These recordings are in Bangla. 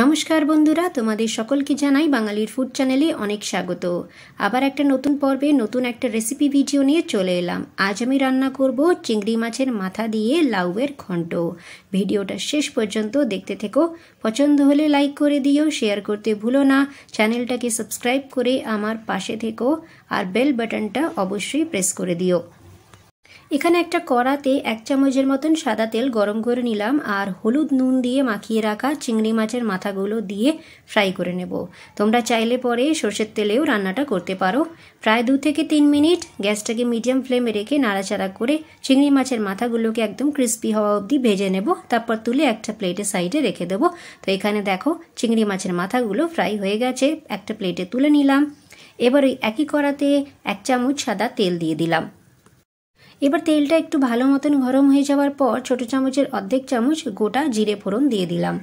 নমস্কার বন্ধুরা তোমাদের সকলকে জানাই বাঙালির ফুড চ্যানেলে অনেক স্বাগত আবার একটা নতুন পর্বে নতুন একটা রেসিপি ভিডিও নিয়ে চলে এলাম আজ আমি রান্না করব চিংড়ি মাছের মাথা দিয়ে লাউয়ের ঘন্ট ভিডিওটা শেষ পর্যন্ত দেখতে থেকো পছন্দ হলে লাইক করে দিও শেয়ার করতে ভুলো না চ্যানেলটাকে সাবস্ক্রাইব করে আমার পাশে থেকো আর বেল বাটনটা অবশ্যই প্রেস করে দিও এখানে একটা কড়াতে এক চামচের মতন সাদা তেল গরম করে নিলাম আর হলুদ নুন দিয়ে মাখিয়ে রাখা চিংড়ি মাছের মাথাগুলো দিয়ে ফ্রাই করে নেব তোমরা চাইলে পরে সর্ষের তেলেও রান্নাটা করতে পারো প্রায় দু থেকে তিন মিনিট গ্যাসটাকে মিডিয়াম ফ্লেমে রেখে নাড়াচাড়া করে চিংড়ি মাছের মাথাগুলোকে একদম ক্রিস্পি হওয়া অবধি ভেজে নেব তারপর তুলে একটা প্লেটে সাইডে রেখে দেবো তো এখানে দেখো চিংড়ি মাছের মাথাগুলো ফ্রাই হয়ে গেছে একটা প্লেটে তুলে নিলাম এবার ওই একই কড়াতে এক চামচ সাদা তেল দিয়ে দিলাম এবার তেলটা একটু ভালো মতন গরম হয়ে যাওয়ার পর ছোট চামচের অর্ধেক চামচ গোটা জিরে ফোড়ন দিয়ে দিলাম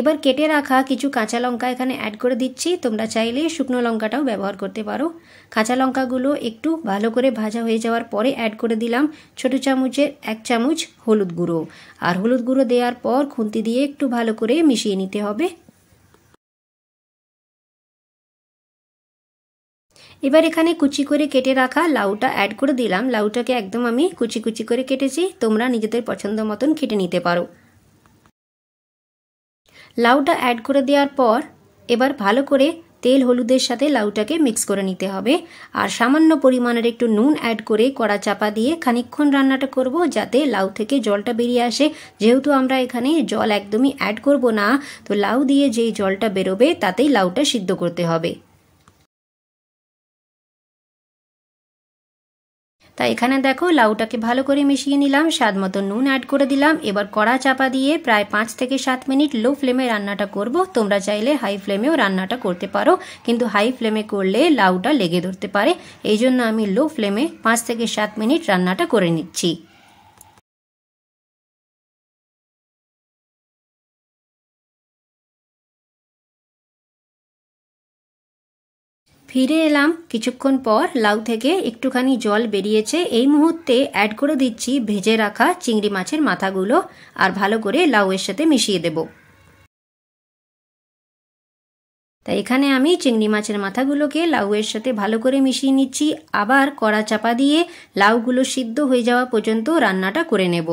এবার কেটে রাখা কিছু কাঁচা লঙ্কা এখানে অ্যাড করে দিচ্ছি তোমরা চাইলে শুকনো লঙ্কাটাও ব্যবহার করতে পারো কাঁচা লঙ্কাগুলো একটু ভালো করে ভাজা হয়ে যাওয়ার পরে অ্যাড করে দিলাম ছোট চামচের এক চামচ হলুদ গুঁড়ো আর হলুদ গুঁড়ো দেওয়ার পর খুন্তি দিয়ে একটু ভালো করে মিশিয়ে নিতে হবে এবার এখানে কুচি করে কেটে রাখা লাউটা অ্যাড করে দিলাম লাউটাকে একদম আমি কুচি কুচি করে কেটেছি তোমরা নিজেদের পছন্দ মতন কেটে নিতে পারো লাউটা অ্যাড করে দেওয়ার পর এবার ভালো করে তেল হলুদের সাথে লাউটাকে মিক্স করে নিতে হবে আর সামান্য পরিমাণের একটু নুন অ্যাড করে কড়া চাপা দিয়ে খানিক্ষণ রান্নাটা করব যাতে লাউ থেকে জলটা বেরিয়ে আসে যেহেতু আমরা এখানে জল একদমই অ্যাড করব না তো লাউ দিয়ে যেই জলটা বেরোবে তাতেই লাউটা সিদ্ধ করতে হবে তা এখানে দেখো লাউটাকে ভালো করে মিশিয়ে নিলাম স্বাদ মতো নুন অ্যাড করে দিলাম এবার কড়া চাপা দিয়ে প্রায় পাঁচ থেকে সাত মিনিট লো ফ্লেমে রান্নাটা করব তোমরা চাইলে হাই ফ্লেমেও রান্নাটা করতে পারো কিন্তু হাই ফ্লেমে করলে লাউটা লেগে ধরতে পারে এই জন্য আমি লো ফ্লেমে পাঁচ থেকে সাত মিনিট রান্নাটা করে নিচ্ছি ফিরে এলাম কিছুক্ষণ পর লাউ থেকে একটুখানি জল বেরিয়েছে এই মুহূর্তে অ্যাড করে দিচ্ছি ভেজে রাখা চিংড়ি মাছের মাথাগুলো আর ভালো করে লাউয়ের সাথে মিশিয়ে দেব তাই এখানে আমি চিংড়ি মাছের মাথাগুলোকে লাউয়ের সাথে ভালো করে মিশিয়ে নিচ্ছি আবার কড়া চাপা দিয়ে লাউগুলো সিদ্ধ হয়ে যাওয়া পর্যন্ত রান্নাটা করে নেব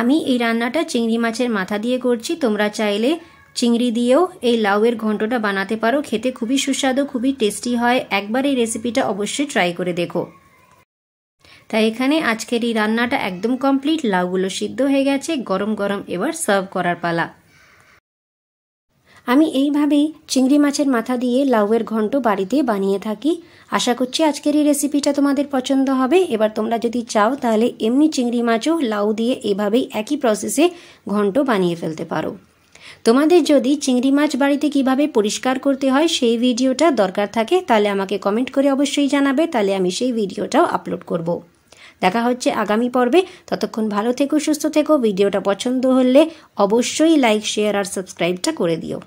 আমি এই রান্নাটা চিংড়ি মাছের মাথা দিয়ে করছি তোমরা চাইলে চিংড়ি দিয়েও এই লাউয়ের ঘন্টটা বানাতে পারো খেতে খুবই সুস্বাদু খুবই টেস্টি হয় একবার এই রেসিপিটা অবশ্যই ট্রাই করে দেখো তাই এখানে আজকের এই রান্নাটা একদম কমপ্লিট লাউগুলো সিদ্ধ হয়ে গেছে গরম গরম এবার সার্ভ করার পালা আমি এইভাবেই চিংড়ি মাছের মাথা দিয়ে লাউয়ের ঘন্ট বাড়িতে বানিয়ে থাকি আশা করছি আজকের এই রেসিপিটা তোমাদের পছন্দ হবে এবার তোমরা যদি চাও তাহলে এমনি চিংড়ি মাছও লাউ দিয়ে এভাবেই একই প্রসেসে ঘন্ট বানিয়ে ফেলতে পারো তোমাদের যদি চিংড়ি মাছ বাড়িতে কিভাবে পরিষ্কার করতে হয় সেই ভিডিওটা দরকার থাকে তাহলে আমাকে কমেন্ট করে অবশ্যই জানাবে তাহলে আমি সেই ভিডিওটাও আপলোড করব। দেখা হচ্ছে আগামী পর্বে ততক্ষণ ভালো থেকো সুস্থ থেকো ভিডিওটা পছন্দ হলে অবশ্যই লাইক শেয়ার আর সাবস্ক্রাইবটা করে দিও